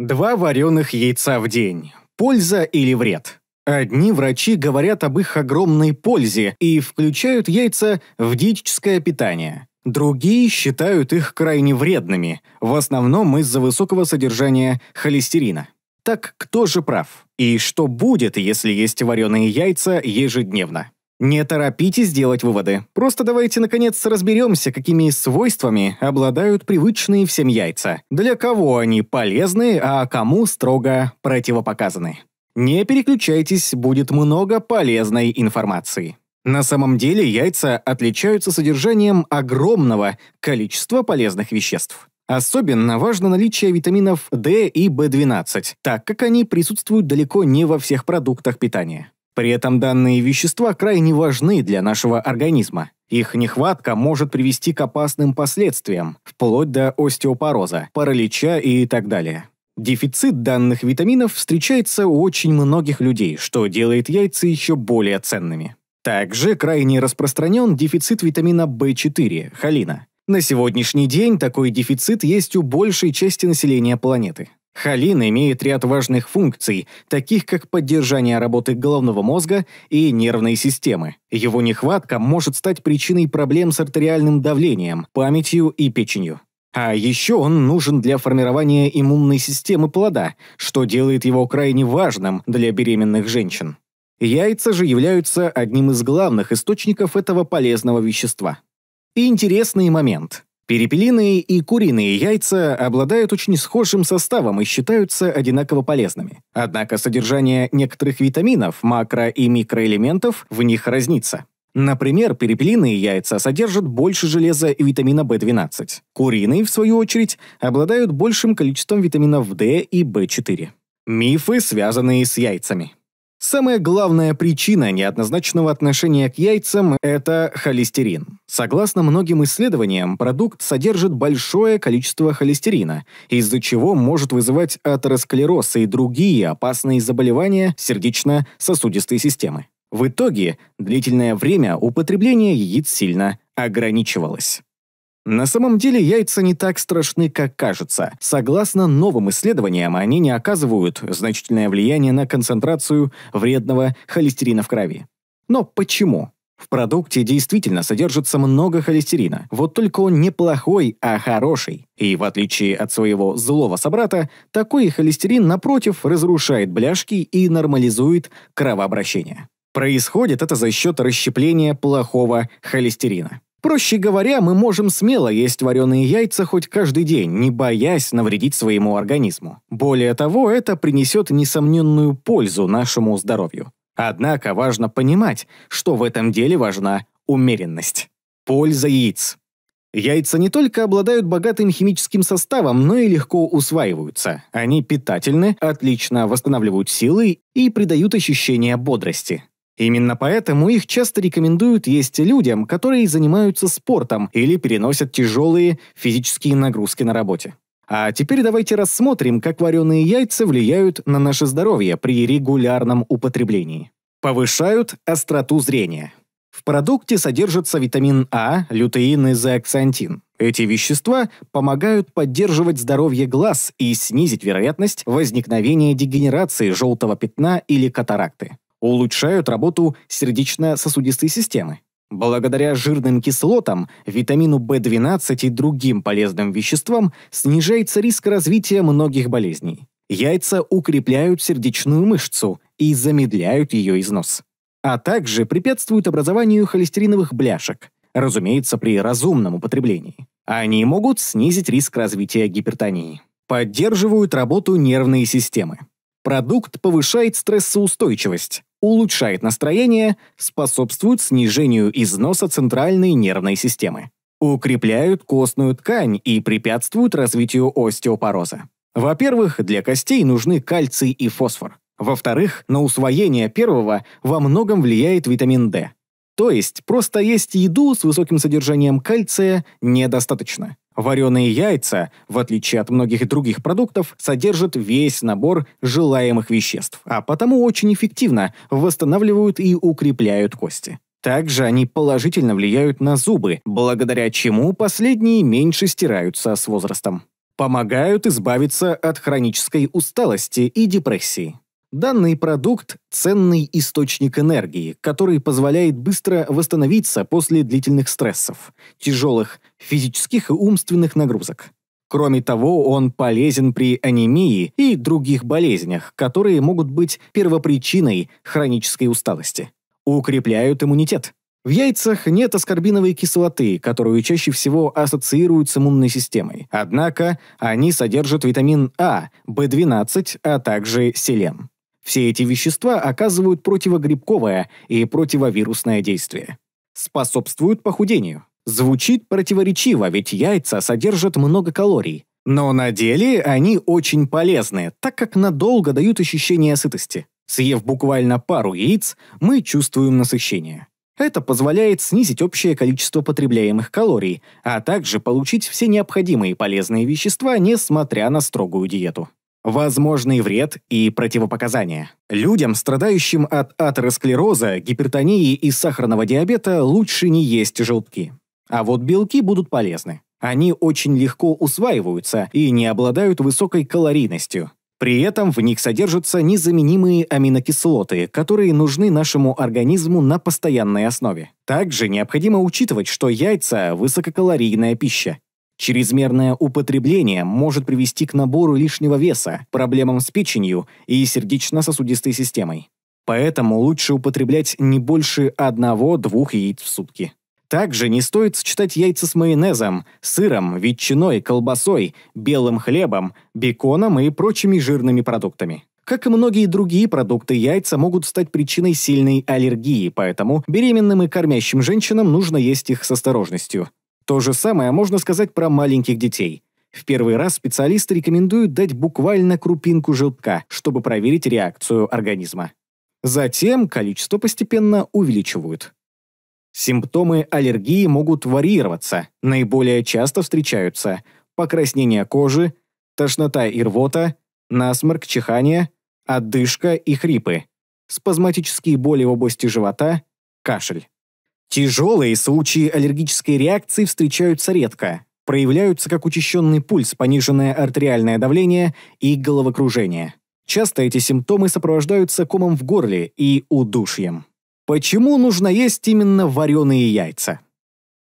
Два вареных яйца в день. Польза или вред? Одни врачи говорят об их огромной пользе и включают яйца в диетическое питание. Другие считают их крайне вредными, в основном из-за высокого содержания холестерина. Так кто же прав? И что будет, если есть вареные яйца ежедневно? Не торопитесь делать выводы. Просто давайте, наконец, разберемся, какими свойствами обладают привычные всем яйца. Для кого они полезны, а кому строго противопоказаны. Не переключайтесь, будет много полезной информации. На самом деле яйца отличаются содержанием огромного количества полезных веществ. Особенно важно наличие витаминов D и B12, так как они присутствуют далеко не во всех продуктах питания. При этом данные вещества крайне важны для нашего организма. Их нехватка может привести к опасным последствиям, вплоть до остеопороза, паралича и так далее. Дефицит данных витаминов встречается у очень многих людей, что делает яйца еще более ценными. Также крайне распространен дефицит витамина В4, холина. На сегодняшний день такой дефицит есть у большей части населения планеты. Холин имеет ряд важных функций, таких как поддержание работы головного мозга и нервной системы. Его нехватка может стать причиной проблем с артериальным давлением, памятью и печенью. А еще он нужен для формирования иммунной системы плода, что делает его крайне важным для беременных женщин. Яйца же являются одним из главных источников этого полезного вещества. И интересный момент. Перепелиные и куриные яйца обладают очень схожим составом и считаются одинаково полезными. Однако содержание некоторых витаминов, макро- и микроэлементов в них разнится. Например, перепелиные яйца содержат больше железа и витамина В12. Куриные, в свою очередь, обладают большим количеством витаминов D и В4. Мифы, связанные с яйцами. Самая главная причина неоднозначного отношения к яйцам – это холестерин. Согласно многим исследованиям, продукт содержит большое количество холестерина, из-за чего может вызывать атеросклероз и другие опасные заболевания сердечно-сосудистой системы. В итоге, длительное время употребление яиц сильно ограничивалось. На самом деле яйца не так страшны, как кажется. Согласно новым исследованиям, они не оказывают значительное влияние на концентрацию вредного холестерина в крови. Но почему? В продукте действительно содержится много холестерина, вот только он не плохой, а хороший. И в отличие от своего злого собрата, такой холестерин, напротив, разрушает бляшки и нормализует кровообращение. Происходит это за счет расщепления плохого холестерина. Проще говоря, мы можем смело есть вареные яйца хоть каждый день, не боясь навредить своему организму. Более того, это принесет несомненную пользу нашему здоровью. Однако важно понимать, что в этом деле важна умеренность. Польза яиц. Яйца не только обладают богатым химическим составом, но и легко усваиваются. Они питательны, отлично восстанавливают силы и придают ощущение бодрости. Именно поэтому их часто рекомендуют есть людям, которые занимаются спортом или переносят тяжелые физические нагрузки на работе. А теперь давайте рассмотрим, как вареные яйца влияют на наше здоровье при регулярном употреблении. Повышают остроту зрения. В продукте содержатся витамин А, лютеин и зеаксантин. Эти вещества помогают поддерживать здоровье глаз и снизить вероятность возникновения дегенерации желтого пятна или катаракты улучшают работу сердечно-сосудистой системы. Благодаря жирным кислотам, витамину В12 и другим полезным веществам снижается риск развития многих болезней. Яйца укрепляют сердечную мышцу и замедляют ее износ. А также препятствуют образованию холестериновых бляшек, разумеется, при разумном употреблении. Они могут снизить риск развития гипертонии. Поддерживают работу нервной системы. Продукт повышает стрессоустойчивость, улучшает настроение, способствуют снижению износа центральной нервной системы, укрепляют костную ткань и препятствуют развитию остеопороза. Во-первых, для костей нужны кальций и фосфор. Во-вторых, на усвоение первого во многом влияет витамин D. То есть просто есть еду с высоким содержанием кальция недостаточно. Вареные яйца, в отличие от многих других продуктов, содержат весь набор желаемых веществ, а потому очень эффективно восстанавливают и укрепляют кости. Также они положительно влияют на зубы, благодаря чему последние меньше стираются с возрастом. Помогают избавиться от хронической усталости и депрессии. Данный продукт – ценный источник энергии, который позволяет быстро восстановиться после длительных стрессов, тяжелых физических и умственных нагрузок. Кроме того, он полезен при анемии и других болезнях, которые могут быть первопричиной хронической усталости. Укрепляют иммунитет. В яйцах нет аскорбиновой кислоты, которую чаще всего ассоциируют с иммунной системой. Однако они содержат витамин А, В12, а также селен. Все эти вещества оказывают противогрибковое и противовирусное действие. Способствуют похудению. Звучит противоречиво, ведь яйца содержат много калорий. Но на деле они очень полезны, так как надолго дают ощущение сытости. Съев буквально пару яиц, мы чувствуем насыщение. Это позволяет снизить общее количество потребляемых калорий, а также получить все необходимые полезные вещества, несмотря на строгую диету. Возможный вред и противопоказания. Людям, страдающим от атеросклероза, гипертонии и сахарного диабета, лучше не есть желтки. А вот белки будут полезны. Они очень легко усваиваются и не обладают высокой калорийностью. При этом в них содержатся незаменимые аминокислоты, которые нужны нашему организму на постоянной основе. Также необходимо учитывать, что яйца – высококалорийная пища, Чрезмерное употребление может привести к набору лишнего веса, проблемам с печенью и сердечно-сосудистой системой. Поэтому лучше употреблять не больше 1-2 яиц в сутки. Также не стоит сочетать яйца с майонезом, сыром, ветчиной, колбасой, белым хлебом, беконом и прочими жирными продуктами. Как и многие другие продукты, яйца могут стать причиной сильной аллергии, поэтому беременным и кормящим женщинам нужно есть их с осторожностью. То же самое можно сказать про маленьких детей. В первый раз специалисты рекомендуют дать буквально крупинку желтка, чтобы проверить реакцию организма. Затем количество постепенно увеличивают. Симптомы аллергии могут варьироваться. Наиболее часто встречаются покраснение кожи, тошнота и рвота, насморк, чихание, отдышка и хрипы, спазматические боли в области живота, кашель. Тяжелые случаи аллергической реакции встречаются редко, проявляются как учащенный пульс, пониженное артериальное давление и головокружение. Часто эти симптомы сопровождаются комом в горле и удушьем. Почему нужно есть именно вареные яйца?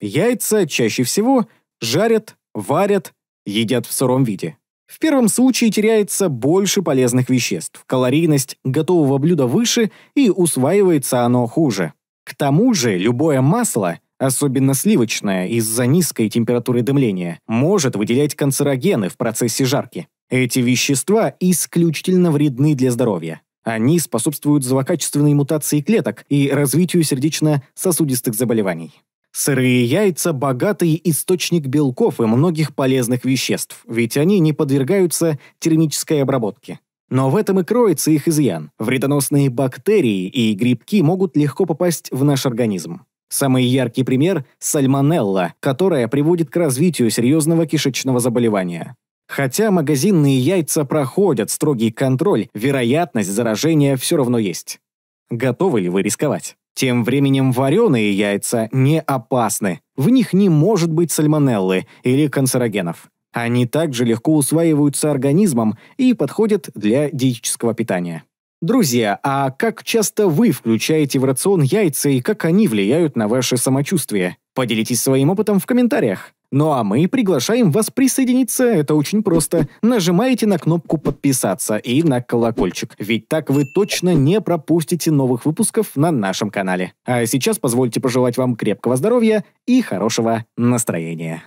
Яйца чаще всего жарят, варят, едят в сыром виде. В первом случае теряется больше полезных веществ, калорийность готового блюда выше и усваивается оно хуже. К тому же любое масло, особенно сливочное из-за низкой температуры дымления, может выделять канцерогены в процессе жарки. Эти вещества исключительно вредны для здоровья. Они способствуют злокачественной мутации клеток и развитию сердечно-сосудистых заболеваний. Сырые яйца – богатый источник белков и многих полезных веществ, ведь они не подвергаются термической обработке. Но в этом и кроется их изъян. Вредоносные бактерии и грибки могут легко попасть в наш организм. Самый яркий пример – сальмонелла, которая приводит к развитию серьезного кишечного заболевания. Хотя магазинные яйца проходят строгий контроль, вероятность заражения все равно есть. Готовы ли вы рисковать? Тем временем вареные яйца не опасны. В них не может быть сальмонеллы или канцерогенов. Они также легко усваиваются организмом и подходят для диетического питания. Друзья, а как часто вы включаете в рацион яйца и как они влияют на ваше самочувствие? Поделитесь своим опытом в комментариях. Ну а мы приглашаем вас присоединиться, это очень просто. Нажимаете на кнопку «Подписаться» и на колокольчик, ведь так вы точно не пропустите новых выпусков на нашем канале. А сейчас позвольте пожелать вам крепкого здоровья и хорошего настроения.